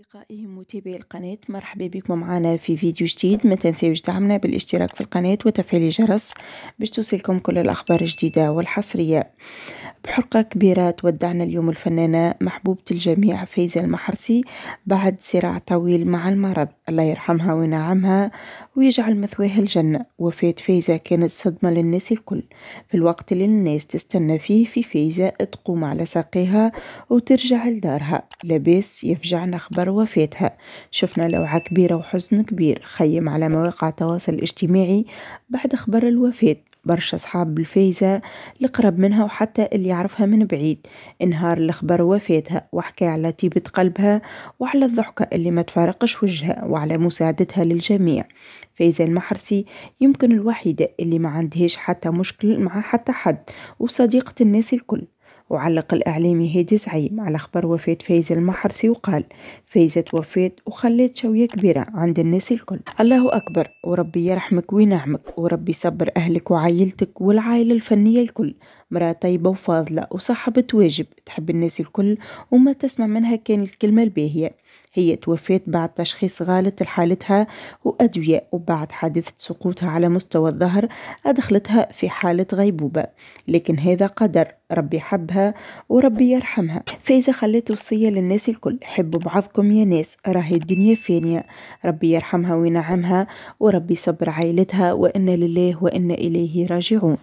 أصدقائي متابعي القناة مرحبا بكم معنا في فيديو جديد ما تنسيوش دعمنا بالاشتراك في القناة وتفعيل الجرس باش توصلكم كل الأخبار الجديدة والحصرية بحرقة كبيرة تودعنا اليوم الفنانة محبوبة الجميع فايزة المحرسي بعد صراع طويل مع المرض الله يرحمها وينعمها ويجعل مثواها الجنة وفاة فايزة كانت صدمة للناس الكل في الوقت اللي الناس تستنى فيه في فايزة تقوم على ساقيها وترجع لدارها لاباس يفجعنا خبر وفاتها شفنا لوعة كبيرة وحزن كبير خيم على مواقع التواصل الاجتماعي بعد خبر الوفاة برشا صحاب بالفايزة القرب منها وحتى اللي يعرفها من بعيد انهار الخبر وفاتها وحكى على طيبة قلبها وعلى الضحكة اللي ما تفارقش وجهها وعلى مساعدتها للجميع فايزة المحرسي يمكن الوحيدة اللي ما عندهاش حتى مشكل مع حتى حد وصديقة الناس الكل وعلق الإعلامي هادي زعيم على خبر وفاة فايزة المحرسي وقال فايزة توفات وخليت شوية كبيرة عند الناس الكل الله أكبر وربي يرحمك وينعمك وربي يصبر أهلك وعائلتك والعائلة الفنية الكل مرأة طيبة وفاضلة وصاحبة واجب تحب الناس الكل وما تسمع منها كان الكلمة الباهية هي توفيت بعد تشخيص غالط لحالتها وأدوية وبعد حادثة سقوطها على مستوى الظهر أدخلتها في حالة غيبوبة لكن هذا قدر ربي حبها وربي يرحمها فإذا خليت وصية للناس الكل حبوا بعضكم يا ناس راهي الدنيا فانية ربي يرحمها وينعمها وربي صبر عائلتها وإنا لله وإنا إليه راجعون